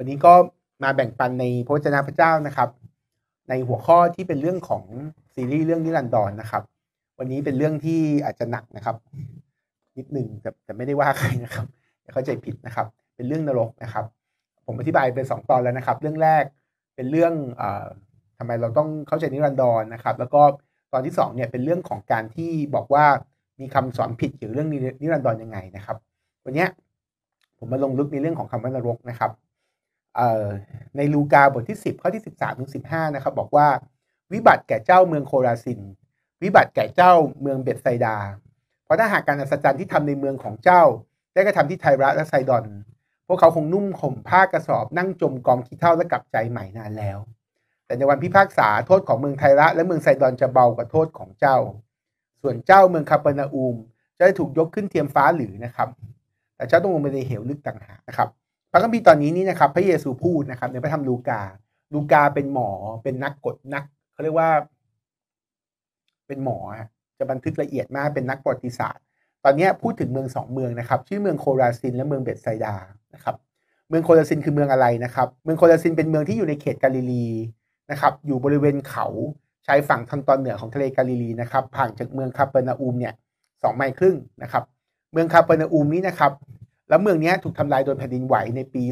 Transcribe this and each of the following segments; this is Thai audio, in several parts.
วันนี้ก็มาแบ่งปันในพระเจ้าพระเจ้านะครับ ในหัวข้อที่เป็นเรื่องของซีรีส์เรื่องนิรันดรนนะครับ วันนี้เป็นเรื่องที่อาจจะหนักนะครับ นิดหนึ่งแต่แต่ไม่ได้ว่าใครนะครับ่เข้าใจผิดนะครับ เป็นเรื่องนรกนะครับ ผมอธิบายเป็นสองตอนแล้วนะครับ เรื่องแรกเป็นเรื่องอทำไมเราต้องเข้าใจนิรันดรนนะครับ แล้วก็ตอนที่สองเนี่ยเป็นเรื่องของการที่บอกว่ามีคำสอนผิดเกี่ยวเรื่องนิรันดรยังไงนะครับ วันนี้ผมมาลงลึกในเรื่องของคำว่านรกนะครับในลูกาบทที่ 10 ข้อที่ 13ถึง15นะครับบอกว่าวิบัติแก่เจ้าเมืองโคราซิน วิบัติแก่เจ้าเมืองเบตไซดา เพราะถ้าหากการอัศจรรย์ที่ทำในเมืองของเจ้าได้กระทาที่ไทระและไซดอน พวกเขาคงนุ่มข่มผ้ากระสอบนั่งจมกองขี้เท่าและกลับใจใหม่นานแล้ว แต่ในวันพิพากษาโทษของเมืองไทระ และเมืองไซดอนจะเบากว่าโทษของเจ้า ส่วนเจ้าเมืองคาปนาอูมจะได้ถูกยกขึ้นเทียมฟ้าหรือนะครับ แต่เจ้าต้องลงไปในเหวลึกต่างหากนะครับระคัมภีร์ตอนนี้นี่นะครับ พระเยซูพูดนะครับในพระธรรมลูกา ลูกาเป็นหมอเป็นนักกฎนักเขาเรียกว่า เป็นหมอจะบันทึกละเอียดมากเป็นนักประวัติศาสตร์ ตอนนี้พูดถึงเมืองสองเมืองนะครับ ชื่อเมืองโคราซิน และเมืองเบตไซดานะครับ เมืองโคราซินคือเมืองอะไรนะครับ เมืองโคราซินเป็นเมืองที่อยู่ในเขตกาลิลีนะครับ อยู่บริเวณเขาชายฝั่งทางตอนเหนือของทะเลกาลิลีนะครับผ่านจากเมืองคาเปนาอูมเนี่ยสองไมล์ครึ่งนะครับ เมืองคาเปนาอูมนี้นะครับแล้วเมืองนี้ถูกทำลายโดยแผ่นดินไหวในปี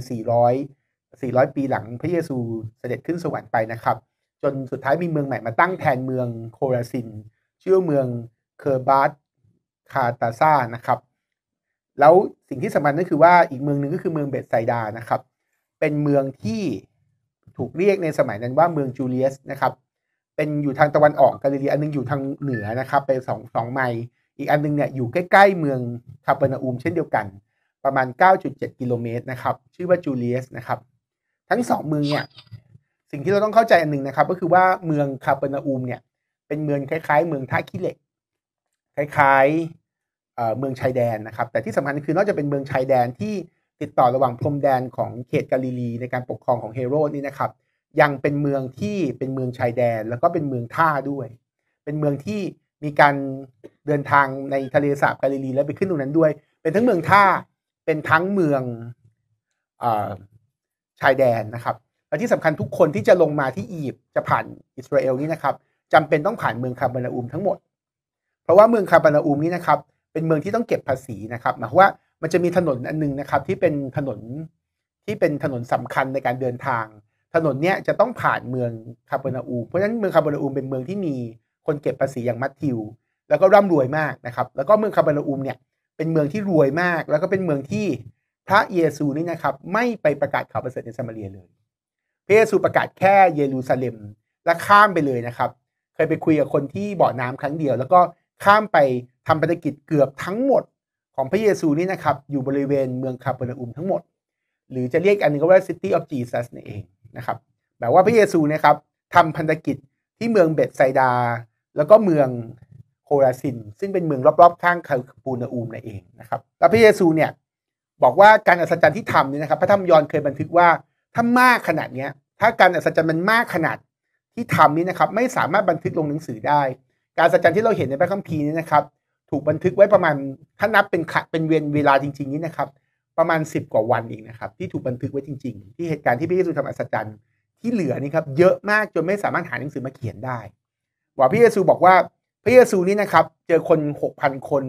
400 400 ปีหลังพระเยซูเสด็จขึ้นสวรรค์ไปนะครับ จนสุดท้ายมีเมืองใหม่มาตั้งแทนเมืองโคราซินชื่อเมืองเคอร์บาสคาตาซา นะครับ แล้วสิ่งที่สำคัญก็คือว่าอีกเมืองหนึ่งก็คือเมืองเบตไซดานะครับ เป็นเมืองที่ถูกเรียกในสมัยนั้นว่าเมืองจูเลียสนะครับ เป็นอยู่ทางตะวันออกกาลิเลียอันนึงอยู่ทางเหนือนะครับ เปสองสองไมล์ อีกอันนึงเนี่ยอยู่ใกล้ๆเมืองคาเปนาอูมเช่นเดียวกันประมาณ 9.7 กิโลเมตร นะครับ ชื่อว่าจูเลียส นะครับ ทั้งสองเมืองเนี่ยสิ่งที่เราต้องเข้าใจอันหนึ่งนะครับ ก็คือว่าเมืองคาเปนาอูมเนี่ย เป็นเมืองคล้ายๆเมืองท่าขี้เหล็กคล้ายๆเมืองชายแดนนะครับ แต่ที่สำคัญคือนอกจากเป็นเมืองชายแดนที่ติดต่อระหว่างพรมแดนของเขตกาลิลีในการปกครองของเฮโรดนี่นะครับ ยังเป็นเมืองที่เป็นเมืองชายแดนแล้วก็เป็นเมืองท่าด้วย เป็นเมืองที่มีการเดินทางในทะเลสาบกาลิลี และไปขึ้นตรงนั้นด้วย เป็นทั้งเมืองท่าเป็นทั้งเมืองชายแดนนะครับ และที่สำคัญทุกคนที่จะลงมาที่อียิปต์จะผ่านอิสราเอลนี้นะครับจำเป็นต้องผ่านเมืองคาบานาอุมทั้งหมด เพราะว่าเมืองคาบานาอุมนี้นะครับเป็นเมืองที่ต้องเก็บภาษีนะครับหมายวาว่ามันจะมีถนนอันนึงนะครับที่เป็นถนนที่เป็นถนนสำคัญในการเดินทาง ถนนเนี้ยจะต้องผ่านเมืองคาบานาอูมเพราะฉะนั้นเมืองคาบานาอูมเป็นเมืองที่มีคนเก็บภาษีอย่างมัตทิว แล้วก็ร่ำรวยมากนะครับแล้วก็เมืองคาบานาอูมเนี่ยเป็นเมืองที่รวยมากแล้วก็เป็นเมืองที่พระเยซูนี่นะครับไม่ไปประกาศข่าวประเสริฐในซามารีเลย พระเยซูประกาศแค่เยรูซาเล็มและข้ามไปเลยนะครับเคยไปคุยกับคนที่บ่อน้ำครั้งเดียว แล้วก็ข้ามไปทำภารกิจเกือบทั้งหมด ของพระเยซูนี่นะครับอยู่บริเวณเมืองคาเปนาอุมทั้งหมด หรือจะเรียกอันนึงก็ว่า City of Jesus นั่นเองนะครับแบบว่าพระเยซูนะครับทำพันธกิจที่เมืองเบตไซดา แล้วก็เมืองโคราซินซึ่งเป็นเมืองรอบๆข้างคาปูนาอูมนั่นเองนะครับ แล้วพระเยซูเนี่ยบอกว่าการอัศจรรย์ที่ทำเนี่ยนะครับพระธรรมยอนเคยบันทึกว่าถ้ามากขนาดเนี้ยถ้าการอัศจรรย์มันมากขนาดที่ทำนี้นะครับไม่สามารถบันทึกลงหนังสือได้ การอัศจรรย์ที่เราเห็นในพระคัมภีร์นี้นะครับถูกบันทึกไว้ประมาณถ้านับเป็นขะเป็นเวลเวลาจริงๆนี้นะครับประมาณ 10 กว่าวันเองนะครับที่ถูกบันทึกไว้จริง ๆ ที่เหตุการณ์ที่พระเยซูทำอัศจรรย์ที่เหลือนี่ครับเยอะมากจนไม่สามารถหาหนังสือมาเขียนได้ ว่าพระเยซูบอกว่าพระเยซูนี่นะครับเจอคนหกพันคน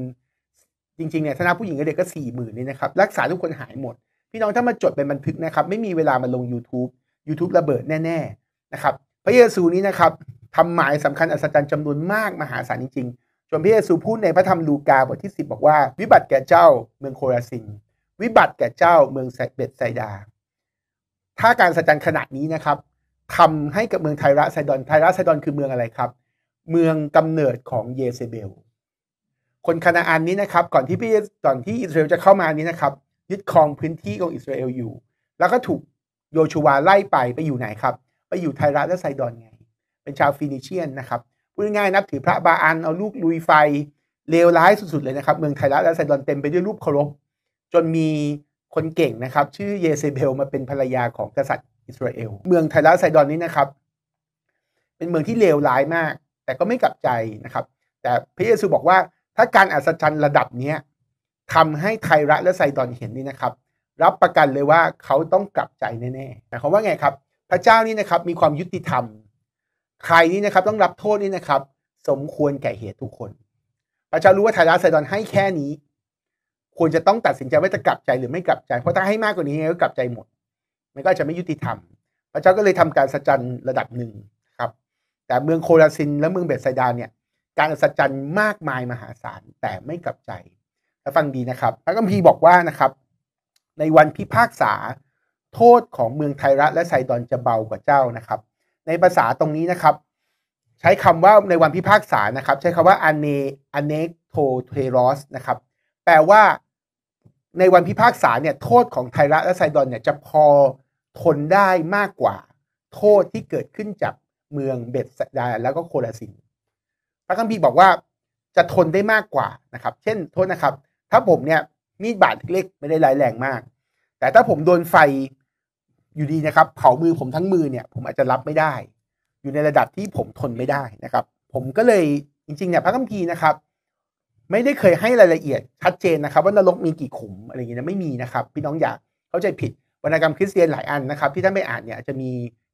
จริง ๆ เนี่ยทนานผู้หญิงกับเด็กก็สี่หมื่นนี่นะครับ รักษาทุกคนหายหมด พี่น้องถ้ามาจดเป็นบันทึกนะครับ ไม่มีเวลามาลง YouTube YouTube ระเบิดแน่ ๆ นะครับ พระเยซูนี้นะครับทำหมายสำคัญอัศจรรย์จำนวนมากมหาศาลจริงๆจนพระเยซูพูดในพระธรรมลูกาบทที่ 10 บอกว่า วิบัติแก่เจ้าเมืองโคราซินวิบัติแก่เจ้าเมืองเบตไซดาถ้าการสัจจันขนาดนี้นะครับทำให้กับเมืองไทระไซดอนไทระไซดอนคือเมืองอะไรครับเมืองกำเนิดของเยเซเบล คนคานาอันนี้นะครับ ก่อนที่พี่ก่อนที่อิสราเอลจะเข้ามานี้นะครับ ยึดครองพื้นที่ของอิสราเอลอยู่ แล้วก็ถูกโยชูวาไล่ไปไปอยู่ไหนครับไปอยู่ไทรัสและไซดอนไงเป็นชาวฟินิเชียนนะครับพูดง่ายๆนับถือพระบาอันเอาลูกลุยไฟเลวร้ายสุดๆเลยนะครับ เมืองไทรัสและไซดอนเต็มไปด้วยรูปเคารพจนมีคนเก่งนะครับ ชื่อเยเซเบล มาเป็นภรรยาของกษัตริย์อิสราเอล เมืองไทรัสไซดอนนี้นะครับ เป็นเมืองที่เลวร้ายมากแต่ก็ไม่กลับใจนะครับ แต่พระเยซูบอกว่า ถ้าการอัศจรรย์ระดับเนี้ยทำให้ไทระและไซดอนเห็นนี่นะครับ รับประกันเลยว่าเขาต้องกลับใจแน่ๆหมายความว่าไงครับ พระเจ้านี่นะครับมีความยุติธรรมใครนี่นะครับต้องรับโทษนี่นะครับ สมควรแก่เหตุทุกคนพระเจ้ารู้ว่าไทระไซดอนให้แค่นี้ ควรจะต้องตัดสินใจว่าจะกลับใจหรือไม่กลับใจเพราะถ้าให้มากกว่านี้ก็กลับใจหมดมันก็จะไม่ยุติธรรม พระเจ้าก็เลยทำการสัจจันระดับหนึ่งแต่เมืองโคลาซินและเมืองเบสไซดาเนี่ยการอัศจรรย์มากมายมหาศาลแต่ไม่กลับใจแล้วฟังดีนะครับ พระกัมพีบอกว่านะครับ ในวันพิพากษา โทษของเมืองไทระและไซดอนจะเบากว่าเจ้านะครับ ในภาษาตรงนี้นะครับ ใช้คำว่าในวันพิพากษานะครับ ใช้คำว่าอเนอเนกโทเทรอสนะครับ แปลว่าในวันพิพากษาเนี่ยโทษของไทระและไซดอนเนี่ยจะพอทนได้มากกว่า โทษที่เกิดขึ้นจากเมืองเบ็ดดาแล้วก็โคลาสิน พระคัมภีร์บอกว่าจะทนได้มากกว่า นะครับ เช่นโทษนะครับ ถ้าผมเนี่ยมีดบาดเล็กไม่ได้ร้ายแรงมาก แต่ถ้าผมโดนไฟอยู่ดีนะครับ เผามือผมทั้งมือเนี่ยผมอาจจะรับไม่ได้ อยู่ในระดับที่ผมทนไม่ได้นะครับ ผมก็เลยจริงๆเนี่ยพระคัมภีร์นะครับ ไม่ได้เคยให้รายละเอียดชัดเจนนะครับ ว่านรกมีกี่ขุมอะไรอย่างเงี้ยไม่มีนะครับพี่น้องอยากเข้าใจผิดวรรณกรรมคริสเตียนหลายอันนะครับที่ท่านไปอ่านเนี่ยจะมี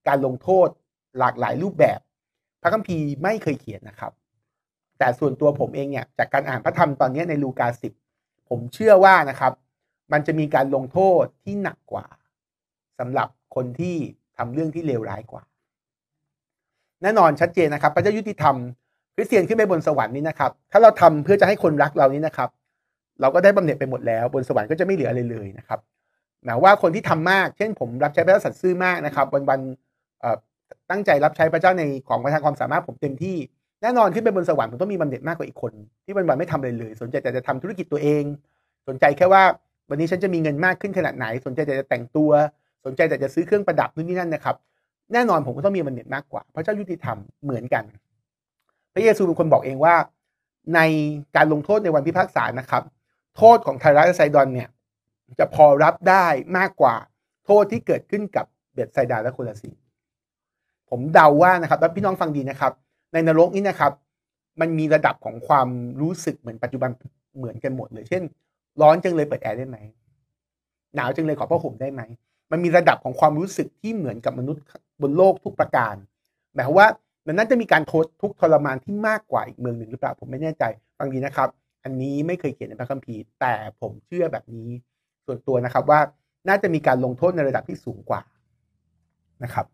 การลงโทษหลากหลายรูปแบบพระคัมภีร์ไม่เคยเขียนนะครับ แต่ส่วนตัวผมเองเนี่ยจากการอ่านพระธรรมตอนนี้ในลูกาสิบผมเชื่อว่านะครับ มันจะมีการลงโทษที่หนักกว่า สำหรับคนที่ทำเรื่องที่เลวร้ายกว่าแน่นอนชัดเจนนะครับพระเจ้ายุติธรรมคริสเตียนขึ้นไปบนสวรรค์นี้นะครับ ถ้าเราทำเพื่อจะให้คนรักเรานี้นะครับ เราก็ได้บำเหน็จไปหมดแล้วบนสวรรค์ก็จะไม่เหลืออะไรเลยนะครับหมายว่าคนที่ทำมาก เช่น ผมรับใช้พระสัตว์ซื่อมากนะครับ วันวันตั้งใจรับใช้พระเจ้าในของประทานความสามารถผมเต็มที่แน่นอนขึ้นไปบนสวรรค์ผมต้องมีบำเหน็จมากกว่าอีกคน ที่วันวันไม่ทำเลยเลย สนใจแต่จะทำธุรกิจตัวเอง สนใจแค่ว่าวันนี้ฉันจะมีเงินมากขึ้นขนาดไหน สนใจแต่จะแต่งตัว สนใจแต่จะซื้อเครื่องประดับนู่นนี่นั่นนะครับ แน่นอนผมก็ต้องมีบำเหน็จมากกว่า พระเจ้ายุติธรรมเหมือนกัน พระเยซูเป็นคนบอกเองว่าในการลงโทษในวันพิพากษานะครับ โทษของไทรัสไซดอนเนี่ยจะพอรับได้มากกว่าโทษที่เกิดขึ้นกับเบีดไซดาและโคลาซีผมเดาว่านะครับ แล้วพี่น้องฟังดีนะครับ ในนรกนี้นะครับ มันมีระดับของความรู้สึกเหมือนปัจจุบันเหมือนกันหมด เลยเช่น ร้อนจังเลยเปิดแอร์ได้ไหมหนาวจังเลยขอผ้าห่มได้ไหมมันมีระดับของความรู้สึกที่เหมือนกับมนุษย์บนโลกทุกประการหมายความว่ามันน่าจะมีการททุกทรมานที่มากกว่าอีกเมืองหนึ่งหรือเปล่าผมไม่แน่ใจฟังดีนะครับ อันนี้ไม่เคยเขียนในพระคัมภีร์แต่ผมเชื่อแบบนี้ส่วนตัวนะครับว่าน่าจะมีการลงโทษในระดับที่สูงกว่านะครับ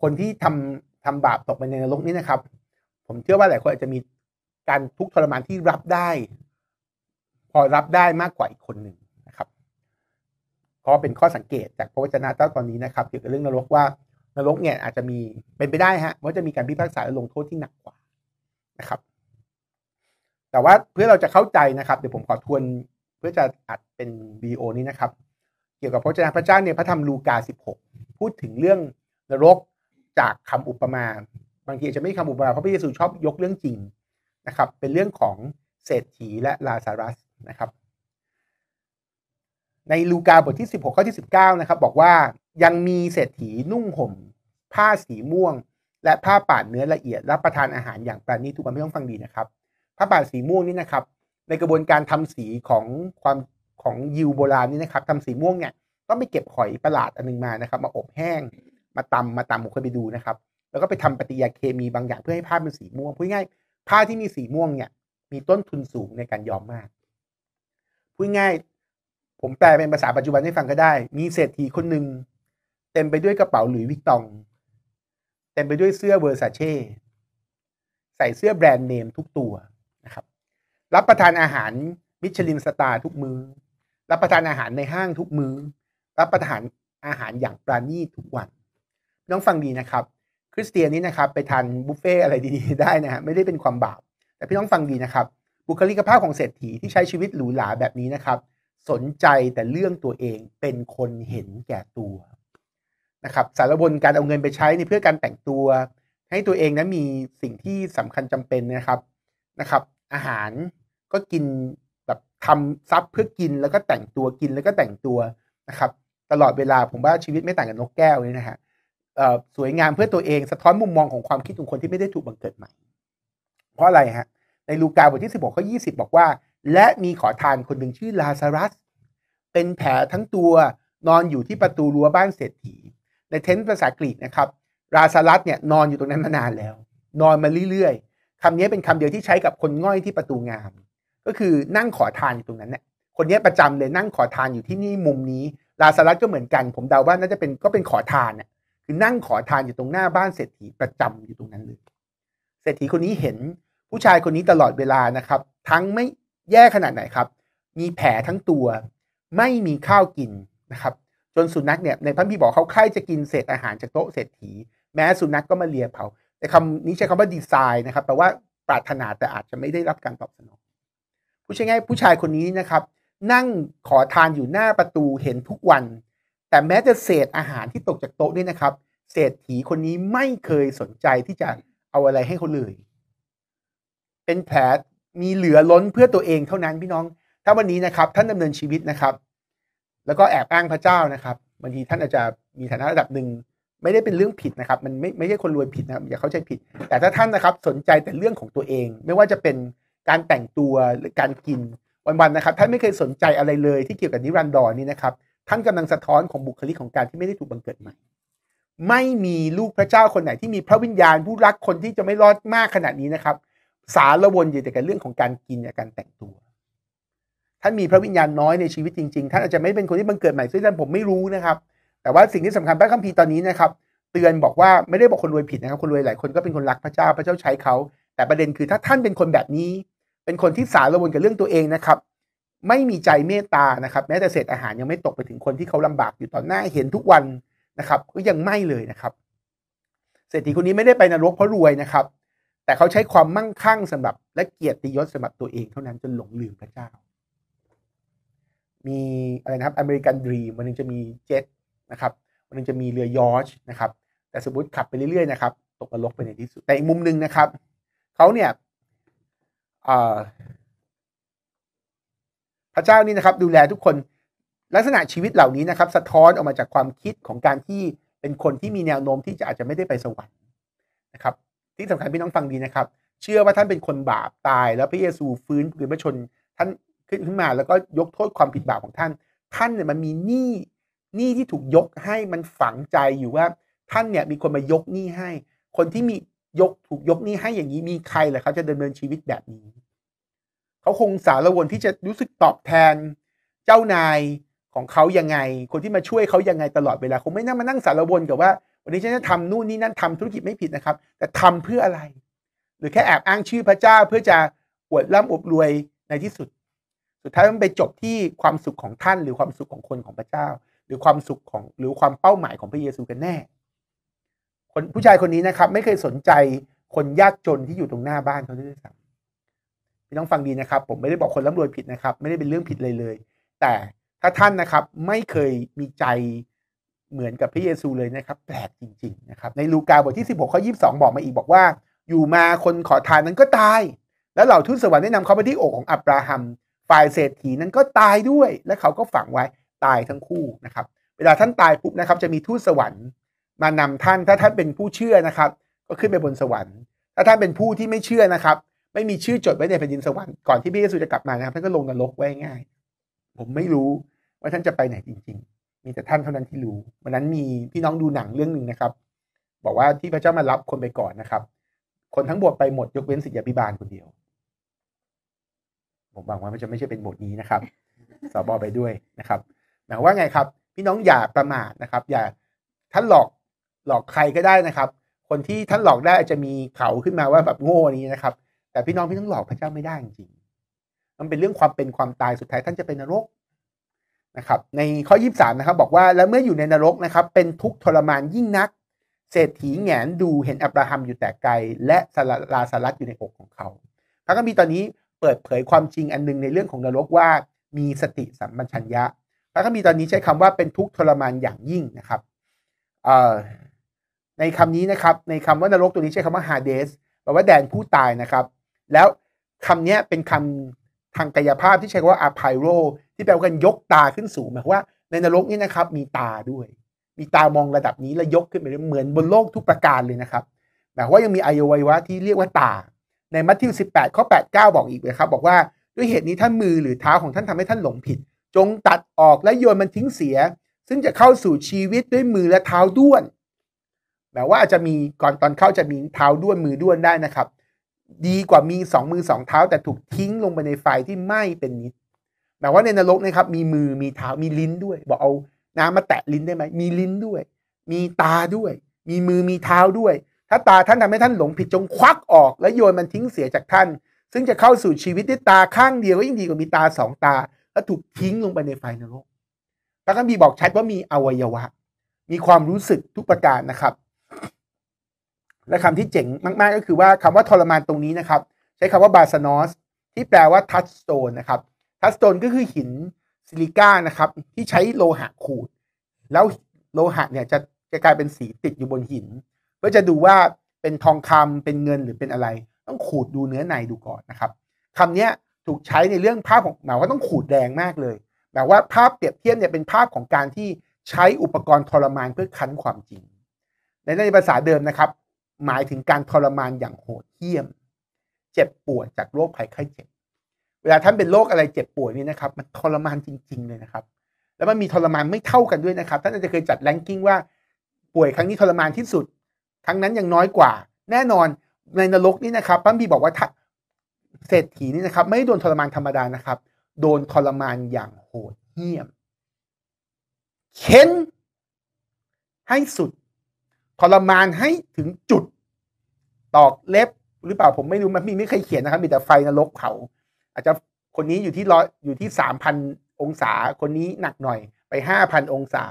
คนที่ทำทำบาปตกไปในนรกนี้นะครับ ผมเชื่อว่าหลายคนอาจจะมีการทุกข์ทรมานที่รับได้ พอรับได้มากกว่าอีกคนหนึ่งนะครับก็เป็นข้อสังเกต จากพระวจนะต้ตอนนี้นะครับ เกี่ยวกับเรื่องนรกว่านรกเนี่ยอาจจะมีเป็นไปได้ฮะว่าจะมีการพิพากษาและลงโทษที่หนักกว่านะครับ แต่ว่าเพื่อเราจะเข้าใจนะครับ เดี๋ยวผมขอทวนเพื่อจะอัดเป็นวีโอนี้นะครับ เกี่ยวกับพระเจ้าพระเจ้าเนี่ยพระธรรมลูกา16 พูดถึงเรื่องนรกจากคำอุปมา บางทีจะไม่คำอุปมา เพราะพระเยซูชอบยกเรื่องจริงนะครับเป็นเรื่องของเศรษฐีและลาซารัสนะครับ ในลูกาบทที่ 16ข้อที่ 19นะครับบอกว่ายังมีเศรษฐีนุ่งห่ม ผ้าสีม่วงและผ้าป่านเนื้อละเอียด รับประทานอาหารอย่างประณีตทุกคนไม่ต้องฟังดีนะครับ ผ้าป่านสีม่วงนี่นะครับ ในกระบวนการทำสีของความของยิวโบราณนี่นะครับทำสีม่วงเนี่ยต้องไปเก็บหอยประหลาดอันนึงมานะครับ มาอบแห้งมาตำมาตำผมเคยไปดูนะครับ แล้วก็ไปทำปฏิกิริยาเคมีบางอย่างเพื่อให้ผ้าเป็นสีม่วงพูดง่ายผ้าที่มีสีม่วงเนี่ย มีต้นทุนสูงในการยอมมากพูดง่ายผมแปลเป็นภาษาปัจจุบันให้ฟังก็ได้ มีเศรษฐีคนหนึ่งเต็มไปด้วยกระเป๋าหลุยวิกตอง เต็มไปด้วยเสื้อเวอร์ซาเช่ ใส่เสื้อแบรนด์เนมทุกตัวนะครับ รับประทานอาหารมิชลินสตาร์ทุกมือ้อรับประทานอาหารในห้างทุกมือ้อรับประทานอาหารอย่างปราณีตทุกวันต้องฟังดีนะครับ คริสเตียนนี่นะครับ ไปทานบุฟเฟ่อะไรดี ๆ ได้นะฮะไม่ได้เป็นความบาปแต่พี่น้องฟังดีนะครับ บุคลิกภาพของเศรษฐีที่ใช้ชีวิตหรูหราแบบนี้นะครับ สนใจแต่เรื่องตัวเองเป็นคนเห็นแก่ตัวนะครับสารบนการเอาเงินไปใช้ในเพื่อการแต่งตัว ให้ตัวเองนั้นมีสิ่งที่สำคัญจำเป็นนะครับนะครับอาหารก็กินแบบทำซับเพื่อกินแล้วก็แต่งตัวกินแล้วก็แต่งตัวนะครับ ตลอดเวลาผมว่าชีวิตไม่ต่างกับนกแก้วเลยนะฮะสวยงามเพื่อตัวเองสะท้อนมุมมองของความคิดของคนที่ไม่ได้ถูกบังเกิดใหม่ เพราะอะไรฮะ ในลูกาบทที่ 16ข้อสิบอกว่า และมีขอทานคนหนึ่งชื่อลาซารัส เป็นแผลทั้งตัวนอนอยู่ที่ประตูรั้วบ้านเศรษฐีในเทนต์ภาษากรีกนะครับลาซารัสเนี่ยนอนอยู่ตรงนั้นมานานแล้ว นอนมาเรื่อยๆคำนี้เป็นคำเดียวที่ใช้กับคนง่อยที่ประตูงาม ก็คือนั่งขอทานอยู่ตรงนั้นเนี่ยคนนี้ประจำเลยนั่งขอทานอยู่ที่นี่มุมนี้ลาซารัสก็เหมือนกัน ผมเดาว่าน่าจะเป็นก็เป็นขอทานเนี่ยคือนั่งขอทานอยู่ตรงหน้าบ้านเศรษฐีประจำอยู่ตรงนั้นเลย เศรษฐีคนนี้เห็นผู้ชายคนนี้ตลอดเวลานะครับ ทั้งไม่แย่ขนาดไหนครับ มีแผลทั้งตัว ไม่มีข้าวกินนะครับ จนสุนัขเนี่ยในพันพี่บอกเขาใครจะกินเศษอาหารจากโต๊ะเศรษฐี แม้สุนัขกก็มาเลียเผา แต่คำนี้ใช้คำว่าดีไซน์นะครับ แปลว่าปรารถนาแต่อาจจะไม่ได้รับการตอบสนอง ผู้ชายง่ายผู้ชายคนนี้นะครับ นั่งขอทานอยู่หน้าประตูเห็นทุกวันแต่แม้จะเศษอาหารที่ตกจากโต๊ะนี่นะครับ เศรษฐีคนนี้ไม่เคยสนใจที่จะเอาอะไรให้เขาเลยเป็นแผลมีเหลือล้นเพื่อตัวเองเท่านั้นพี่น้อง ถ้าวันนี้นะครับ ท่านดำเนินชีวิตนะครับ แล้วก็แอบอ้างพระเจ้านะครับบางทีท่านอาจจะมีฐานะระดับหนึ่งไม่ได้เป็นเรื่องผิดนะครับ มันไม่ไม่ใช่คนรวยผิดนะครับอย่าเข้าใจผิด แต่ถ้าท่านนะครับสนใจแต่เรื่องของตัวเอง ไม่ว่าจะเป็นการแต่งตัวหรือการกินวันๆนะครับท่านไม่เคยสนใจอะไรเลย ที่เกี่ยวกับนิรันดรนี่นะครับท่านกำลังสะท้อนของบุคลิกของการที่ไม่ได้ถูกบังเกิดใหม่ ไม่มีลูกพระเจ้าคนไหน ที่มีพระวิญญาณผู้รักคนที่จะไม่รอดมากขนาดนี้นะครับ สารวนอยู่แต่กับเรื่องของการกินการแต่งตัว ท่านมีพระวิญญาณน้อยในชีวิตจริงๆ ท่านอาจจะไม่เป็นคนที่บังเกิดใหม่ซึ่งท่านผมไม่รู้นะครับ แต่ว่าสิ่งที่สำคัญพระคัมภีร์ตอนนี้นะครับ เตือนบอกว่าไม่ได้บอกคนรวยผิดนะครับ คนรวยหลายคนก็เป็นคนรักพระเจ้าพระเจ้าใช้เขา แต่ประเด็นคือถ้าท่านเป็นคนแบบนี้ เป็นคนที่สารวนกับเรื่องตัวเองนะครับไม่มีใจเมตตานะครับ แม้แต่เศษอาหารยังไม่ตกไปถึงคนที่เขาลำบากอยู่ต่อหน้าเห็นทุกวันนะครับ ก็ยังไม่เลยนะครับ เศรษฐีคนนี้ไม่ได้ไปนรกเพราะรวยนะครับ แต่เขาใช้ความมั่งคั่งสำหรับ และเกียรติยศสำหรับตัวเอง เท่านั้นจนหลงลืมพระเจ้า มีอะไรนะครับอเมริกันดรีมันนึงจะมีเจ็ตนะครับมันนึงจะมีเรือยอชนะครับ แต่สมมติขับไปเรื่อยๆนะครับตกนรกไปในที่สุดแต่อีกมุมหนึ่งนะครับเขาเนี่ยพระเจ้านี่นะครับ ดูแลทุกคนลักษณะชีวิตเหล่านี้นะครับ สะท้อนออกมาจากความคิดของการที่เป็นคนที่มีแนวโน้มที่จะอาจจะไม่ได้ไปสวรรค์นะครับที่สำคัญพี่น้องฟังดีนะครับ เชื่อว่าท่านเป็นคนบาปตายแล้วพระเยซู ฟื้นคืนพระชนท่านขึ้นขึ้นมาแล้วก็ยกโทษความผิดบาปของท่าน ท่านเนี่ยมันมีหนี้หนี้ที่ถูกยกให้มันฝังใจอยู่ว่า ท่านเนี่ยมีคนมายกหนี้ให้ คนที่มียกถูกยกหนี้ให้อย่างนี้มีใครเหรอครับ จะดำเนินชีวิตแบบนี้เขาคงสารวนที่จะรู้สึกตอบแทนเจ้านายของเขายังไง คนที่มาช่วยเขายังไงตลอดเวลาคงไม่นั่งมานั่งสารวนกับว่าวันนี้ฉันจะทำนู่นนี่นั่นทำธุรกิจไม่ผิดนะครับ แต่ทำเพื่ออะไรหรือแค่แอบอ้างชื่อพระเจ้า เพื่อจะอวดร่ำอวดรวยในที่สุด สุดท้ายมันไปจบที่ความสุขของท่านหรือความสุขของคนของพระเจ้า หรือความสุขของหรือความเป้าหมายของพระเยซูกันแน่ คนผู้ชายคนนี้นะครับ ไม่เคยสนใจคนยากจนที่อยู่ตรงหน้าบ้านเขาด้วยซ้ำพี่ต้องฟังดีนะครับ ผมไม่ได้บอกคนร่ำรวยผิดนะครับ ไม่ได้เป็นเรื่องผิดเลยเลย แต่ถ้าท่านนะครับไม่เคยมีใจเหมือนกับพระเยซู เลยนะครับแปลกจริงๆนะครับในลูกาบทที่ 16ข้อยีบอกมาอีกบอกว่า อยู่มาคนขอทานนั้นก็ตาย แล้วเหล่าทูตสวรรค์ได้นำเขาไปที่อกของ อับราฮัมฝ่ายเศรษฐีนั้นก็ตายด้วย และเขาก็ฝังไว้ตายทั้งคู่นะครับเวลาท่านตายปุ๊บนะครับ จะมีทูตสวรรค์ มานำท่าน ถ้าท่านเป็นผู้เชื่อนะครับ ก็ขึ้นไปบนสวรรค์ ถ้าท่านเป็นผู้ที่ไม่เชื่อนะครับไม่มีชื่อจดไว้ในแผ่นดินสวรรค์ก่อนที่พระเยซูจะกลับมานะครับท่านก็ลงนรกไว้ง่าย ผมไม่รู้ว่าท่านจะไปไหนจริง ๆ มีแต่ท่านเท่านั้นที่รู้วันนั้นมีพี่น้องดูหนังเรื่องหนึ่งนะครับ บอกว่าที่พระเจ้ามารับคนไปก่อนนะครับ คนทั้งบทไปหมดยกเว้นศิษยาพิบาลคนเดียว ผมหวังว่ามันจะไม่ใช่เป็นบทนี้นะครับสอบอไปด้วยนะครับหมายว่าไงครับ พี่น้องอย่าประมาทนะครับ อย่าท่านหลอกหลอกใครก็ได้นะครับ คนที่ท่านหลอกได้อาจจะมีเขาขึ้นมาว่าแบบโง่นี้นะครับแต่พี่น้องพี่ต้องหลอกพระเจ้าไม่ได้จริงมันเป็นเรื่องความเป็นความตายสุดท้ายท่านจะเป็นนรกนะครับ ในข้อยีสานะครับ บอกว่าแล้วเมื่ออยู่ในนรกนะครับ เป็นทุกทรมานยิ่งนัก เศรษฐีแงนดูเห็นอับราฮัมอยู่แต่ไกลและสลาสลัดอยู่ในอกของเขาพระคัมภีร์ตอนนี้เปิดเผยความจริงอันนึงในเรื่องของนรกว่ามีสติสัมปชัญญะพระคัมภีร์ตอนนี้ใช้คำว่าเป็นทุกทรมานอย่างยิ่งนะครับในคำนี้นะครับ ในคำว่านรกตัวนี้ใช้คำว่าฮาเดสแปลว่าแดนผู้ตายนะครับแล้วคำนี้เป็นคำทางกายภาพที่ใช้ว่าอะไพโร ที่แปลว่ากยกตาขึ้นสูงหมายว่าในนรกนี่นะครับ มีตาด้วย มีตามองระดับนี้และยกขึ้นไปเหมือนบนโลกทุกประการเลยนะครับหมายว่ายังมีอายวัยวะที่เรียกว่าตา ในมัทธิว 18ข้อ8 9 บอกอีกเลยครับ บอกว่าด้วยเหตุนี้ท่านมือหรือเท้าของท่านทำให้ท่านหลงผิด จงตัดออกและโยนมันทิ้งเสีย ซึ่งจะเข้าสู่ชีวิตด้วยมือและเท้าด้วนแปลว่าอาจจะมีก่อนตอนเข้าจะมีเท้าด้วนมือด้วนได้นะครับดีกว่ามีสองมือสองเท้า แต่ถูกทิ้งลงไปในไฟที่ไหม้เป็นนิดหมายว่าในนรกนะครับ มีมือมีเท้ามีลิ้นด้วย บอกเอาน้ำมาแตะลิ้นได้ไหมมีลิ้นด้วย มีตาด้วย มีมือมีเท้าด้วย ถ้าตาท่านทำให้ท่านหลงผิดจงควักออกและโยนมันทิ้งเสียจากท่าน ซึ่งจะเข้าสู่ชีวิตด้วยตาข้างเดียวก็ยิ่งดีกว่ามีตาสองตา และถูกทิ้งลงไปในไฟนรกพระคัมภีร์บอกชัดว่ามีอวัยวะมีความรู้สึกทุกประการนะครับและคำที่เจ๋งมากๆก็คือว่าคำว่าทรมานตรงนี้นะครับ ใช้คำว่าบาสนอสที่แปลว่าทัชสโตนนะครับทัชสโตนก็คือหินซิลิก้านะครับ ที่ใช้โลหะขูด แล้วโลหะเนี่ยจะจะกลายเป็นสีติดอยู่บนหิน เพื่อจะดูว่าเป็นทองคำเป็นเงินหรือเป็นอะไร ต้องขูดดูเนื้อในดูก่อนนะครับคำนี้ถูกใช้ในเรื่องภาพของหมายว่าต้องขูดแดงมากเลยหมายว่าภาพเปรียบเทียบเนี่ยเป็นภาพของการที่ใช้อุปกรณ์ทรมานเพื่อคั้นความจริงในในภาษาเดิมนะครับหมายถึงการทรมานอย่างโหดเหี้ยม เจ็บปวดจากโรคภัยไข้เจ็บเวลาท่านเป็นโรคอะไรเจ็บปวดนี่นะครับมันทรมานจริงๆ เลยนะครับ แล้วมันมีทรมานไม่เท่ากันด้วยนะครับท่านอาจจะเคยจัดแรงกิ้งว่าป่วยครั้งนี้ทรมานที่สุดครั้งนั้นยังน้อยกว่า แน่นอนในนรกนี่นะครับพระบีบอกว่าเศรษฐีนี่นะครับ ไม่โดนทรมานธรรมดานะครับ โดนทรมานอย่างโหดเหี้ยมเข็นให้สุดทรมานให้ถึงจุดตอกเล็บหรือเปล่าผมไม่รู้มันมีไม่เคยเขียนนะครับมีแต่ไฟนรกเผาอาจจะคนนี้อยู่ที่ร้อยอยู่ที่สามพันองศาคนนี้หนักหน่อยไปห้าพันองศา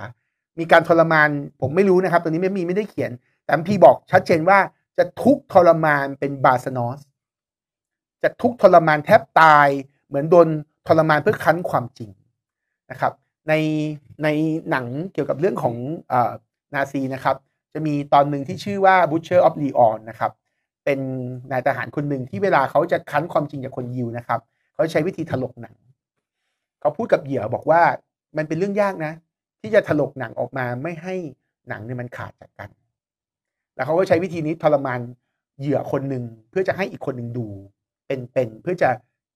มีการทรมาน ผมไม่รู้นะครับตัวนี้ไม่มีไม่ได้เขียน แต่พี่บอกชัดเจนว่าจะทุกทรมานเป็นบาสนอสจะทุกทรมานแทบตายเหมือนโดนทรมานเพื่อคั้นความจริงนะครับในในหนังเกี่ยวกับเรื่องของอนาซีนะครับจะมีตอนหนึ่งที่ชื่อว่า Butcher of Leon นะครับ เป็นนายทหารคนหนึ่งที่เวลาเขาจะคั้นความจริงจากคนยิวนะครับเขาใช้วิธีถลกหนังเขาพูดกับเหยื่อบอกว่ามันเป็นเรื่องยากนะ ที่จะถลกหนังออกมาไม่ให้หนังเนี่ยมันขาดจากกัน แล้วเขาก็ใช้วิธีนี้ทรมานเหยื่อคนหนึ่งเพื่อจะให้อีกคนหนึ่งดู เป็นๆเพื่อจะ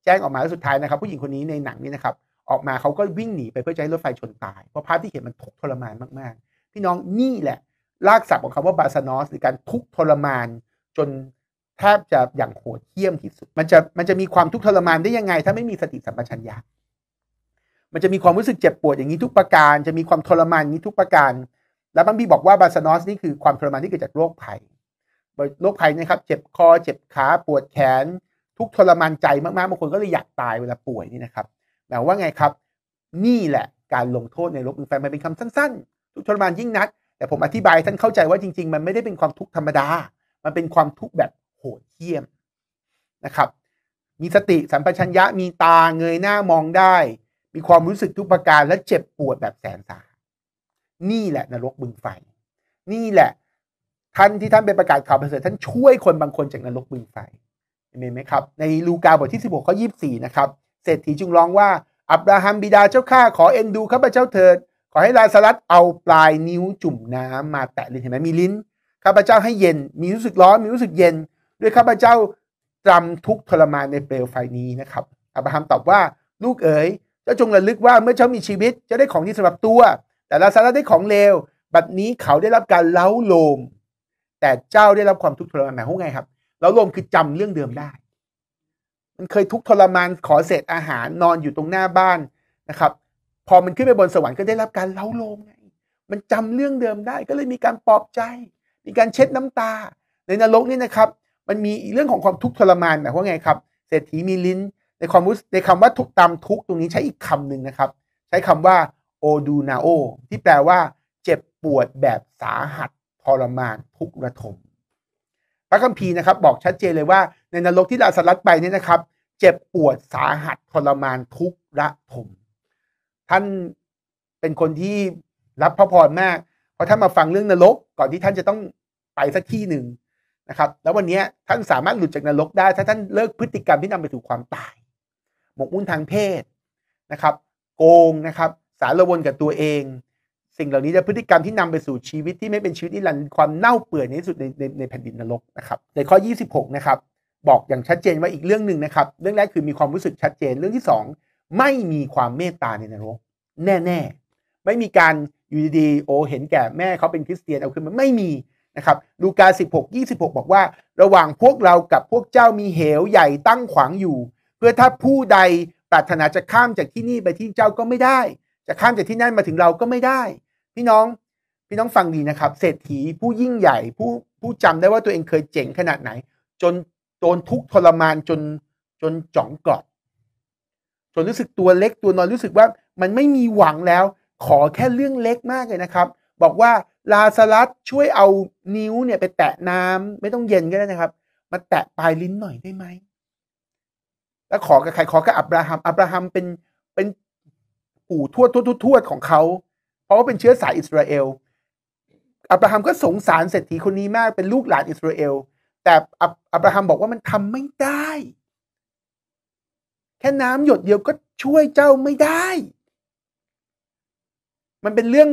แจ้งออกมาแล้วสุดท้ายนะครับ ผู้หญิงคนนี้ในหนังนี้นะครับ ออกมาเขาก็วิ่งหนีไปเพื่อจะให้รถไฟชนตาย เพราะภาพที่เห็นมันทุกทรมานมากๆ พี่น้องนี่แหละลากศัพท์ของคำว่าบาสานอส หรือการทุกทรมานจนแทบจะอย่างโหดเหี้ยมที่สุด มันจะมันจะมีความทุกข์ทรมานได้ยังไง ถ้าไม่มีสติสัมปชัญญะ มันจะมีความรู้สึกเจ็บปวดอย่างนี้ทุกประการ จะมีความทรมานนี้ทุกประการ แล้วบางทีบอกว่าบาสานอสนี่คือความทรมานที่เกิดจากโรคภัย โรคภัยนะครับ เจ็บคอเจ็บขาปวดแขน ทุกทรมานใจมากๆบางคนก็เลยอยากตายเวลาป่วยนี่นะครับแต่ว่าไงครับนี่แหละการลงโทษในลกมือแฟนมันเป็นคำสั้นๆ ทุกทรมานยิ่งนักแต่ผมอธิบายท่านเข้าใจว่าจริงๆมันไม่ได้เป็นความทุกข์ธรรมดา มันเป็นความทุกข์แบบโหดเหี้ยมนะครับ มีสติสัมปชัญญะมีตาเงยหน้ามองได้ มีความรู้สึกทุกประการและเจ็บปวดแบบแสนสา นี่แหละนรกบึงไฟ นี่แหละท่านที่ท่านไปประกาศข่าวประเสริฐท่านช่วยคนบางคนจากนรกบึงไฟ เห็นไหมครับในลูกาบทที่ 16ข้อ24 นะครับ เศรษฐีจึงร้องว่าอับราฮัมบิดาเจ้าข้าขอเอ็นดูข้าพเจ้าเถิดขอให้ลาสลัดเอาปลายนิ้วจุ่มน้ำมาแตะลิ้นเห็นไหมมีลิ้นข้าพเจ้าให้เย็นมีรู้สึกร้อนมีรู้สึกเย็น ด้วยข้าพเจ้าจรำทุกทรมานในเปลวไฟนี้นะครับอับราฮัมตอบว่า ลูกเอ๋ยเจ้าจงระลึกว่าเมื่อเจ้ามีชีวิตจะได้ของที่สำหรับตัว แต่ลาซาลัสได้ของเลวบัดนี้เขาได้รับการเล้าโลม แต่เจ้าได้รับความทุกข์ทรมานหมายว่าไงครับเล้าโลมคือจำเรื่องเดิมได้ มันเคยทุกข์ทรมานขอเศษอาหารนอนอยู่ตรงหน้าบ้านนะครับพอมันขึ้นไปบนสวรรค์ก็ได้รับการเล้าลงไง มันจำเรื่องเดิมได้ก็เลยมีการปลอบใจ มีการเช็ดน้ำตา ในนรกนี่นะครับ มันมีเรื่องของความทุกข์ทรมานหมายว่าไงครับ เศรษฐีมีลิ้น ในความรู้ในคำว่าทุกตามทุกตรงนี้ใช้อีกคำนึงนะครับ ใช้คำว่าโอดูนาโอที่แปลว่า เจ็บปวดแบบสาหัสทรมานทุกระทมพระคัมภีร์นะครับ บอกชัดเจนเลยว่า ในนรกที่ราสลัดไปเนี่ยนะครับ เจ็บปวดสาหัสทรมานทุกระทมท่านเป็นคนที่รับพระพรมาก เพราะท่านมาฟังเรื่องนรก ก่อนที่ท่านจะต้องไปสักที่หนึ่งนะครับ แล้ววันนี้ท่านสามารถหลุด จากนรกได้ ถ้าท่านเลิก พฤติกรรมที่นำไป สู่ ความตายหมกมุ่นทางเพศนะครับ โกงนะครับ สารวนกับตัวเอง สิ่งเหล่านี้จะพฤติกรรมที่นำไปสู่ชีวิตที่ไม่เป็นชีวิตนิรันรความเน่าเปื่อยในที่สุดในในในแผ่นดินนรกนะครับในข้อ26นะครับ บอกอย่างชัดเจนว่าอีกเรื่องหนึ่งนะครับ เรื่องแรกคือมีความรู้สึกชัดเจนเรื่องที่2ไม่มีความเมตตาในนรก แน่ๆไม่มีการอยู่ดีๆโอ เห็นแก่แม่เขาเป็นคริสเตียน เอาขึ้นมาไม่มีนะครับลูกา16 26 บอกว่า ระหว่างพวกเรากับพวกเจ้ามีเหวใหญ่ตั้งขวางอยู่ เพื่อถ้าผู้ใดปรารถนาจะข้ามจากที่นี่ไปที่เจ้าก็ไม่ได้ จะข้ามจากที่นั่นมาถึงเราก็ไม่ได้ พี่น้องพี่น้องฟังดีนะครับ เศรษฐีผู้ยิ่งใหญ่ผู้ผู้จำได้ว่าตัวเองเคยเจ๋งขนาดไหน จนโดนทุกทรมานจนจนจ่องกรอบจนรู้สึกตัวเล็กตัวนอนรู้สึกว่ามันไม่มีหวังแล้ว ขอแค่เรื่องเล็กมากเลยนะครับ บอกว่าลาสลัดช่วยเอานิ้วเนี่ยไปแตะน้ำ ไม่ต้องเย็นก็ได้นะครับ มาแตะปลายลิ้นหน่อยได้ไหมแล้วขอกับใครขอกับอับราฮัมอับราฮัม เป็นเป็นปู่ทวดทวดทวดของเขาเพราะว่าเป็นเชื้อสายอิสราเอลอับราฮัมก็สงสารเศรษฐีคนนี้มากเป็นลูกหลานอิสราเอลแต่อับราฮัมบอกว่ามันทำไม่ได้แค่น้ำหยดเดียวก็ช่วยเจ้าไม่ได้ มันเป็นเรื่อง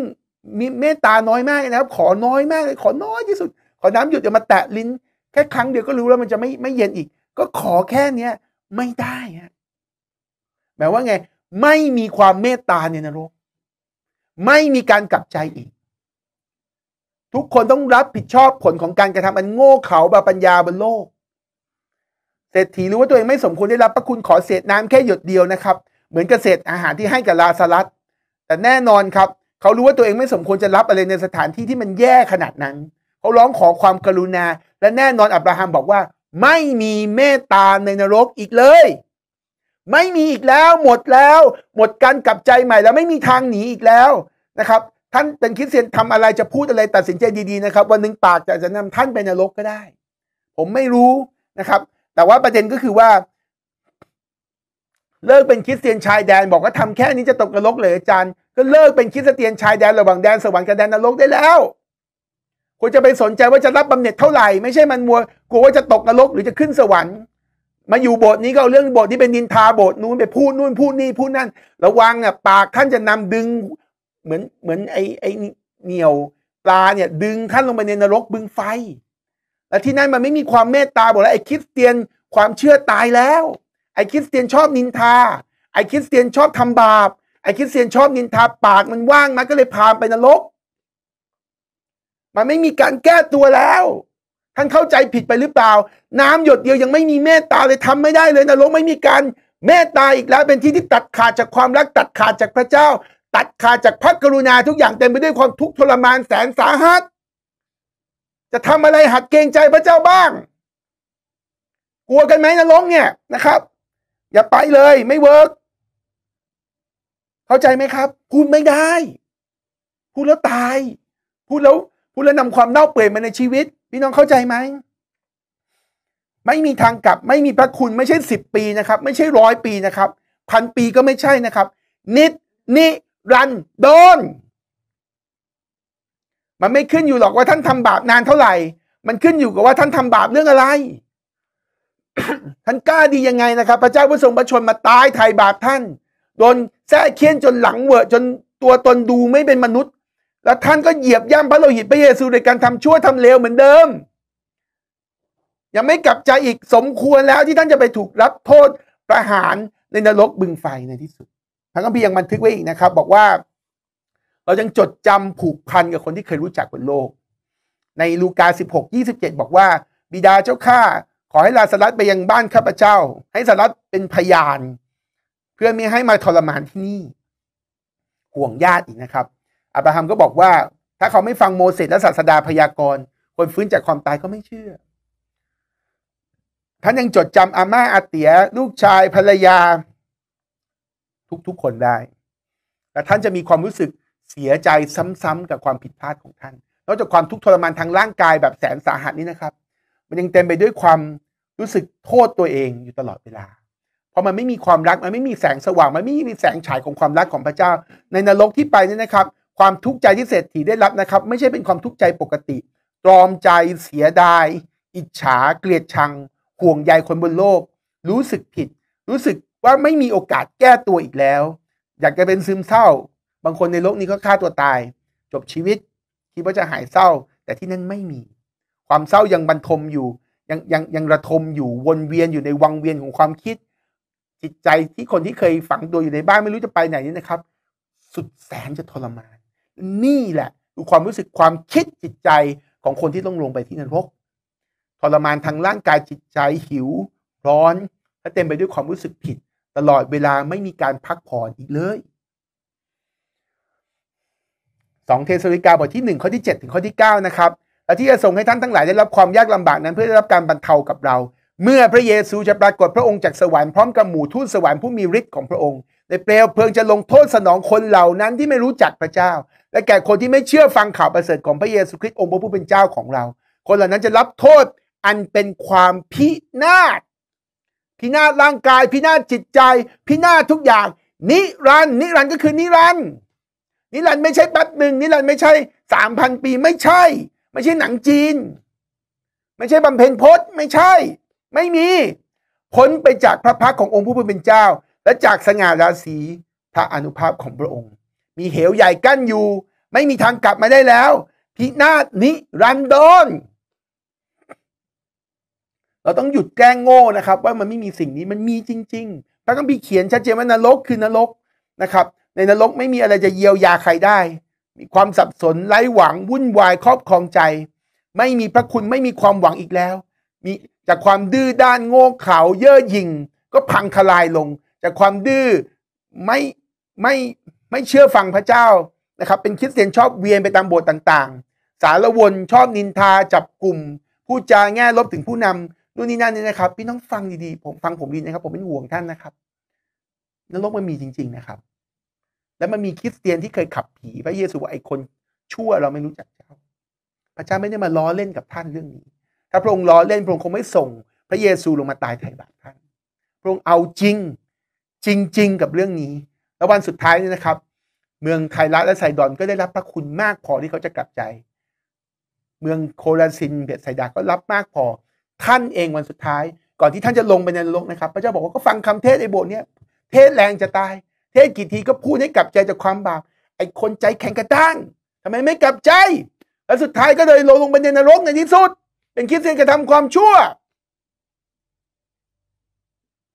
มีเมตตาน้อยมากนะครับขอน้อยมากเลยขอน้อยที่สุด ขอน้ำหยด่ามาแตะลิ้นแค่ครั้งเดียวก็รู้แล้วมันจะไม่ไม่เย็นอีกก็ขอแค่เนี้ยไม่ได้ฮะหมายว่าไง ไม่มีความเมตตาเนี่ยนรกไม่มีการกลับใจอีก ทุกคนต้องรับผิดชอบผลของการกระทำอันโง่เขลาบาปัญญาบนโลกเศรษฐีรู้ว่าตัวเองไม่สมควรได้รับพระคุณขอเศษน้ำแค่หยดเดียวนะครับ เหมือนกับเศษอาหารที่ให้กับลาซาัสแต่แน่นอนครับ เขารู้ว่าตัวเองไม่สมควรจะรับอะไรในสถานที่ที่มันแย่ขนาดนั้น เขาร้องขอความกรุณา และแน่นอนอับราฮัมบอกว่า ไม่มีเมตตาในนรกอีกเลย ไม่มีอีกแล้วหมดแล้ว หมดการกลับใจใหม่ แล้วไม่มีทางหนีอีกแล้วนะครับท่านเป็นคิดเสียนทำอะไรจะพูดอะไรตัดสินใจดีๆนะครับวันหนึ่งปากจะจะนำท่านไปนรกก็ได้ ผมไม่รู้นะครับแต่ว่าประเด็นก็คือว่า เลิกเป็นคริสเตียนชายแดน บอกว่าทำแค่นี้จะตกนรกเลยอาจารย์ก็เลิกเป็นคริสเตียนชายแดนระหว่างแดนสวรรค์กับแดนนรกได้แล้วควรจะไปสนใจว่าจะรับบำเหน็จเท่าไหร่ไม่ใช่มันมัวกลัวว่าจะตกนรกหรือจะขึ้นสวรรค์ มาอยู่โบสถ์นี้ก็เอาเรื่องโบสถ์ี่เป็นดินทาโบสถ์นู้นไปพูดนู่นพูดนี่พูดนั่นระวังอ่ะปากท่านจะนำดึงเหมือนเหมือนไอ้ไอ้เหนียวปลาเนี่ย ดึงท่านลงไปในนรก บึงไฟและที่นั่นมันไม่มีความเมตตาบอกแล้วไอ้คริสเตียนความเชื่อตายแล้ว ไอ้คริสเตียนชอบนินทา ไอ้คริสเตียนชอบทำบาป ไอ้คริสเตียนชอบนินทา ปากมันว่างมันก็เลยพาไปนรกมันไม่มีการแก้ตัวแล้ว ท่านเข้าใจผิดไปหรือเปล่าน้ำหยดเดียวยังไม่มีเมตตาเลยทำไม่ได้เลยนรกไม่มีการเมตตาอีกแล้วเป็นที่ที่ตัดขาดจากความรักตัดขาดจากพระเจ้า ตัดขาดจากพระกรุณา ทุกอย่างเต็มไปด้วยความทุกข์ทรมานแสนสาหัสจะทำอะไรหัดเกรงใจพระเจ้าบ้าง กลัวกันไหมนรกเนี่ยนะครับ อย่าไปเลย ไม่เวิร์ก เข้าใจไหมครับ พูดไม่ได้พูดแล้วตาย พูดแล้วพูดแล้วนำความเน่าเปื่อยมาในชีวิต พี่น้องเข้าใจไหม ไม่มีทางกลับ ไม่มีพระคุณ ไม่ใช่สิบปีนะครับ ไม่ใช่ร้อยปีนะครับพันปีก็ไม่ใช่นะครับ นิดนิรันดนมันไม่ขึ้นอยู่หรอกว่าท่านทำบาปนานเท่าไหร่ มันขึ้นอยู่กับว่าท่านทำบาปเรื่องอะไร ท่านกล้าดียังไงนะครับ พระเจ้าผู้ทรงประชนมาตายไถ่าบาปท่านโดนแท้เคี้ยนจนหลังเวอะจนตัวตนดูไม่เป็นมนุษย์ แล้วท่านก็เหยียบย่ำพระโลหิตพระเยซูในการทำชั่วทำเลว เหมือนเดิมยังไม่กลับใจอีกสมควรแล้วที่ท่านจะไปถูกรับโทษประหารในนรกบึงไฟในที่สุดพระคัมภีร์ยังบันทึกไว้อีกนะครับ บอกว่าเรายังจดจำผูกพันกับคนที่เคยรู้จักบนโลก ในลูกา16 27 บอกว่า บิดาเจ้าข้า ขอให้ลาสลัดไปยังบ้านข้าพเจ้า ให้สลัดเป็นพยาน เพื่อมีให้มาทรมานที่นี่ ห่วงญาติอีกนะครับ อับราฮัมก็บอกว่า ถ้าเขาไม่ฟังโมเสสและศาสดาพยากรณ์คนฟื้นจากความตายก็ไม่เชื่อ ท่านยังจดจำอาม่าอาเตียลูกชายภรรยา ทุกๆคนได้แต่ท่านจะมีความรู้สึกเสียใจซ้ำๆกับความผิดพลาดของท่านนอกจากความทุกข์ทรมานทางร่างกายแบบแสนสาหัสนี้นะครับ มันยังเต็มไปด้วยความรู้สึกโทษตัวเองอยู่ตลอดเวลา เพราะมันไม่มีความรักมันไม่มีแสงสว่าง มันไม่มีแสงฉายของความรักของพระเจ้า ในนรกที่ไปนี่นะครับ ความทุกข์ใจที่เศรษฐีได้รับนะครับ ไม่ใช่เป็นความทุกข์ใจปกติ ตรอมใจเสียดายอิจฉาเกลียดชังห่วงใยคนบนโลกรู้สึกผิด รู้สึกว่าไม่มีโอกาสแก้ตัวอีกแล้ว อยากจะเป็นซึมเศร้าบางคนในโลกนี้ก็ฆ่าตัวตาย จบชีวิตคิดว่าจะหายเศร้า แต่ที่นั่นไม่มี ความเศร้ายังบันทมอยู่ยังยังยังระทมอยู่วนเวียนอยู่ในวังเวียนของความคิดจิตใจที่คนที่เคยฝังตัวอยู่ในบ้านไม่รู้จะไปไหนนี่นะครับ สุดแสนจะทรมาน นี่แหละคือความรู้สึกความคิดจิตใจของคนที่ต้องลงไปที่นรกทรมานทางร่างกายจิตใจหิว ร้อนและเต็มไปด้วยความรู้สึกผิด ตลอดเวลาไม่มีการพักผ่อนอีกเลย2เทสลิกาบทที่1ข้อที่7ถึงข้อที่9นะครับ และที่จะส่งให้ท่านทั้งหลายได้รับความยากลำบากนั้นเพื่อได้รับการบรรเทากับเรา เมื่อพระเยซูจะปรากฏพระองค์จากสวรรค์พร้อมกับหมู่ทูตสวรรค์ผู้มีฤทธิ์ของพระองค์ ในเปลวเพลิงจะลงโทษสนองคนเหล่านั้นที่ไม่รู้จักพระเจ้า และแก่คนที่ไม่เชื่อฟังข่าวประเสริฐของพระเยซูคริสต์องค์พระผู้เป็นเจ้าของเรา คนเหล่านั้นจะรับโทษอันเป็นความพินาศพินาศร่างกายพินาศจิตใจ พินาศทุกอย่าง นิรันนิรันก็คือนิรันด์นิรันด์ไม่ใช่แป๊บหนึ่งนิรันด์ไม่ใช่สามพันปี ไม่ใช่ ไม่ใช่หนังจีน ไม่ใช่บำเพ็ญพจน์ไม่ใช่ ไม่มีพ้นไปจากพระพักขององค์ผู้เป็นเจ้า และจากสง่าราศีพระอนุภาพของพระองค์ มีเหวใหญ่กั้นอยู่ ไม่มีทางกลับมาได้แล้วพินาศนิรันดรเราต้องหยุดแกล้งโง่นะครับว่ามันไม่มีสิ่งนี้มันมีจริงๆพระคัมภีร์เขียนชัดเจนว่านรกคือนรกนะครับในนรกไม่มีอะไรจะเยียวยาใครได้ มีความสับสนไร้หวัง วุ่นวายครอบครองใจ ไม่มีพระคุณไม่มีความหวังอีกแล้วมีจากความดื้อด้านโง่เขลาเย่อหยิ่ง ก็พังทลายลง จากความดื้อไม่ไม่ไม่เชื่อฟังพระเจ้านะครับ เป็นคิดเสียนชอบเวียนไปตามโบสถ์ต่าง ๆ สารวนชอบนินทาจับกลุ่มพูดจาแง่ลบถึงผู้นำนู่นนี่นั่นนี่นะครับ พี่ต้องฟังดีๆผมฟังผมดีนะครับ ผมเป็นห่วงท่านนะครับนรกมันมีจริง ๆนะครับแล้วมันมีคริสเตียนที่เคยขับผีพระเยซูว่าไอ้คนชั่วเราไม่รู้จักเจ้าพระเจ้าไม่ได้มาล้อเล่นกับท่านเรื่องนี้ ถ้าพระองค์ล้อเล่นพระองค์คงไม่ส่งพระเยซูลงมาตายไถ่บาปท่านพระองค์เอาจริงจริง ๆ กับเรื่องนี้ แล้ววันสุดท้ายนี่นะครับ เมืองไทรัสและไซดอนก็ได้รับพระคุณมากพอที่เขาจะกลับใจ เมืองโคราซินเบตไซดาก็รับมากพอ ท่านเองวันสุดท้าย ก่อนที่ท่านจะลงไปในโลกนะครับ พระเจ้าบอกว่าก็ฟังคำเทศในโบสถ์เนี้ย เทศแรงจะตายเทศกี่ทีก็พูดให้กลับใจจากความบาปไอ้คนใจแข็งกระด้างทำไมไม่กลับใจ แล้วสุดท้ายก็เลยลงไปในนรกในที่สุด เป็นคิดเสียกระทำความชั่ว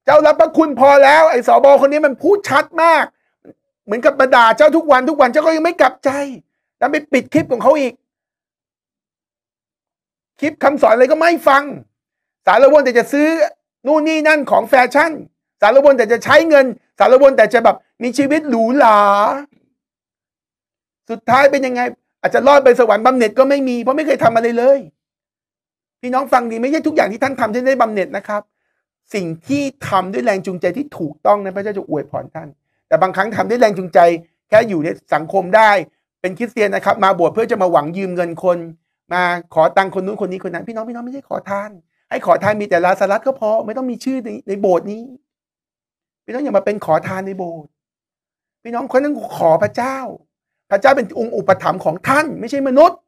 เจ้ารับพระคุณพอแล้ว ไอ้สอบอคนนี้มันพูดชัดมาก เหมือนกับบาด่าเจ้าทุกวันทุกวันเจ้าก็ยังไม่กลับใจแล้วไปปิดคลิปของเขาอีกคลิปคำสอนอะไรก็ไม่ฟัง สารวนแต่จะซื้อนู่นนี่นั่นของแฟชั่น สารวนแต่จะใช้เงินสารวนแต่จะแบบมีชีวิตหรูหราสุดท้ายเป็นยังไงอาจจะรอดไปสวรรค์บำเหน็จก็ไม่มี เพราะไม่เคยทำอะไรเลย พี่น้องฟังดีไม่ใช่ทุกอย่างที่ท่านทำท่านได้บำเหน็จนะครับ สิ่งที่ทำด้วยแรงจูงใจที่ถูกต้องนะพระเจ้าจะอวยพรท่านแต่บางครั้งทำด้วยแรงจูงใจ แค่อยู่ในสังคมได้ เป็นคริสเตียนนะครับมาบวชเพื่อจะมาหวังยืมเงินคน มาขอตังค์คนนู้นคนนี้คนนั้นพี่น้องพี่น้องไม่ใช่ขอทาน ให้ขอทานมีแต่ลาสลัดก็พอไม่ต้องมีชื่อในโบสถ์นี้พี่น้องอย่ามาเป็นขอทานในโบสถ์ พี่น้องคนนั้นขอพระเจ้า พระเจ้าเป็นองค์อุปถัมภ์ของท่าน ไม่ใช่มนุษย์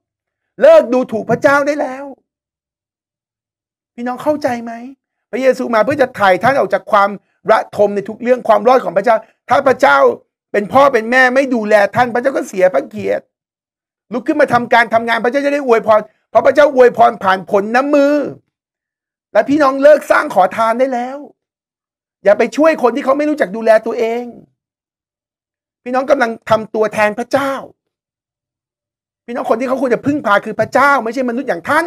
เลิกดูถูกพระเจ้าได้แล้ว พี่น้องเข้าใจไหม พระเยซูมาเพื่อจะถ่ายท่านออกจากความระทมในทุกเรื่องความรอดของพระเจ้า ถ้าพระเจ้าเป็นพ่อเป็นแม่ไม่ดูแลท่านพระเจ้าก็เสียพระเกียรติ ลุกขึ้นมาทำการทำงานพระเจ้าจะได้อวยพร เพราะพระเจ้าอวยพรผ่านผลน้ำมือ และพี่น้องเลิกสร้างขอทานได้แล้วอย่าไปช่วยคนที่เขาไม่รู้จักดูแลตัวเอง พี่น้องกำลังทำตัวแทนพระเจ้า พี่น้องคนที่เขาควรจะพึ่งพาคือพระเจ้า ไม่ใช่มนุษย์อย่างท่าน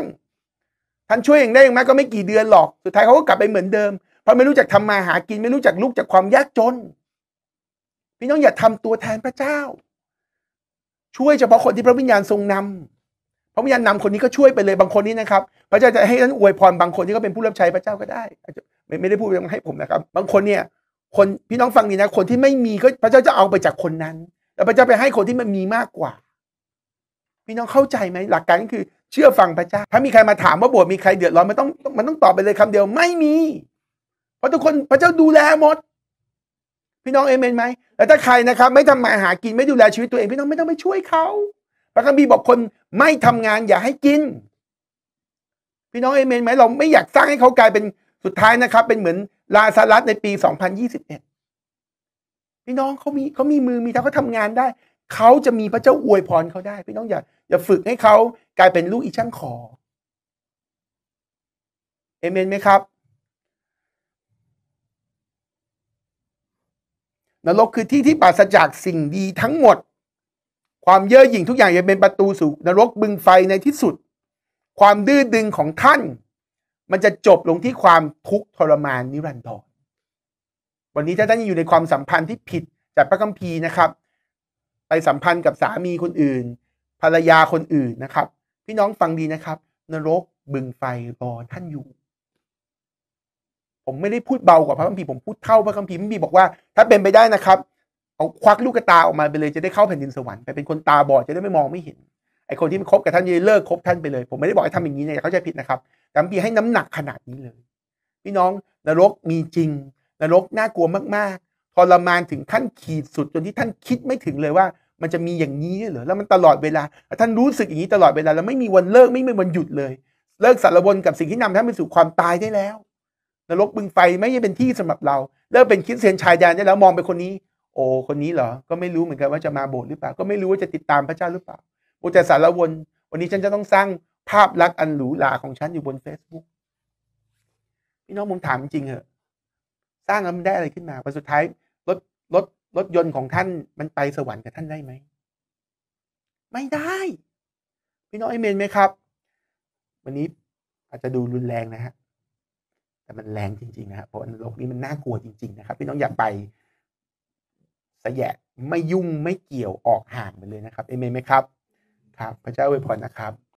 ท่าน ช่วยอย่างได้อย่างมงกก็ไม่กี่เดือนหรอก สุดท้ายเขาก็กลับไปเหมือนเดิม เพราะไม่รู้จักทำมาหากิน ไม่รู้จักลุกจากความยากจน พี่น้องอย่าทำตัวแทนพระเจ้า ช่วยเฉพาะคนที่พระวิญญาณทรงนำพระวิญญาณนำคนนี้ก็ช่วยไปเลยบางคนนี้นะครับ พระเจ้าจะ ให้ท่านอวยพรบางคนที่ก็เป็นผู้รับใช้พระเจ้าก็ได้ไม่ไม่ได้พูดให้ผมนะครับ บางคนเนี่ย คนพี่น้องฟังดีนะ คนที่ไม่มีก็พระเจ้าจะเอาไปจากคนนั้น แต่พระเจ้าไปให้คนที่มันมีมากกว่า พี่น้องเข้าใจไหมหลักการก็คือเชื่อฟังพระเจ้าถ้ามีใครมาถามว่าบวชมีใครเดือดร้อนมันต้องมันต้องตอบไปเลยคำเดียวไม่มี เพราะทุกคนพระเจ้าดูแลหมด พี่น้องเอเมนไหมแล้วถ้าใครนะครับ ไม่ทำมาหากิน ไม่ดูแลชีวิตตัวเองพี่น้องไม่ต้องไปช่วยเขาพระคัมภีร์บอกคนไม่ทำงานอย่าให้กิน พี่น้องเอเมนไหมเราไม่อยากสร้างให้เขากลายเป็นสุดท้ายนะครับ เป็นเหมือนลาซารัสในปี 2021พี่น้องเขามีเขามีมือมีเท้าเขาทำงานได้เขาจะมีพระเจ้าอวยพรเขาได้พี่น้องอย่าอย่าฝึกให้เขากลายเป็นลูกอีช่างขอเอเมนไหมครับนรกคือที่ที่ปราศจากสิ่งดีทั้งหมด ความเย่อหยิ่งทุกอย่างจะเป็นประตู สู่นรกบึงไฟในที่สุด ความดื้อดึงของท่านมันจะจบลงที่ความทุกข์ทรมานนิรันดรวันนี้ถ้าท่านอยู่ในความสัมพันธ์ที่ผิดจากพระคัมภีร์นะครับ ไปสัมพันธ์กับสามีคนอื่น ภรรยาคนอื่นนะครับ พี่น้องฟังดีนะครับ นรกบึงไฟรอท่านอยู่ ผมไม่ได้พูดเบากว่าพระคัมภีร์ผมพูดเท่าพระคัมภีร์พระคัมภีร์บอกว่า ถ้าเป็นไปได้นะครับเอาควักลูกตาออกมาไปเลยจะได้เข้าแผ่นดินสวรรค์ไปเป็นคนตาบอดจะได้ไม่มองไม่เห็นไอคนที่คบกับท่านเลิกคบท่านไปเลย ผมไม่ได้บอกให้ทำอย่างนี้นะเขาจะผิดนะครับแต่พี่ให้น้ำหนักขนาดนี้เลย พี่น้องนรกมีจริงนรกน่ากลัวมากๆทรมานถึงขั้นขีดสุดจนที่ท่านคิดไม่ถึงเลยว่า มันจะมีอย่างนี้เหรอแล้วมันตลอดเวลา ท่านรู้สึกอย่างนี้ตลอดเวลาแล้วไม่มีวันเลิกไม่มีวันหยุดเลย เลิกสารวนกับสิ่งที่นำท่านไปสู่ความตายได้แล้วนรกบึงไฟไม่ใช่เป็นที่สำหรับเราเลิกเป็นคิดเซียนชายแดนได้แล้วมองไปคนนี้ โอ้คนนี้เหรอก็ไม่รู้เหมือนกันว่าจะมาโบสถ์หรือเปล่า ก็ไม่รู้ว่าจะติดตามพระเจ้าหรือเปล่าอุะสารวน วันนี้ฉันจะต้องสร้างภาพลักษณ์อัน หรูหราของ ฉัน อยู่บน Facebook พี่น้องผมถามจริงเหอะ สร้างแล้วมันได้อะไรขึ้นมาพอสุดท้ายรถรถรถยนต์ของท่าน มันไปสวรรค์กับท่านได้ไหม ไม่ได้ พี่น้องไอเมนไหมครับ วันนี้อาจจะดูรุนแรงนะ ฮะแต่มันแรงจริงๆนะฮะเพราะโลกนี้มันน่ากลัวจริงๆนะครับ พี่น้องอย่าไปสยะไม่ยุ่งไม่เกี่ยวออกห่างไปเลยนะครับเอเมนไหมครับครับพระเจ้าอวยพรนะครับ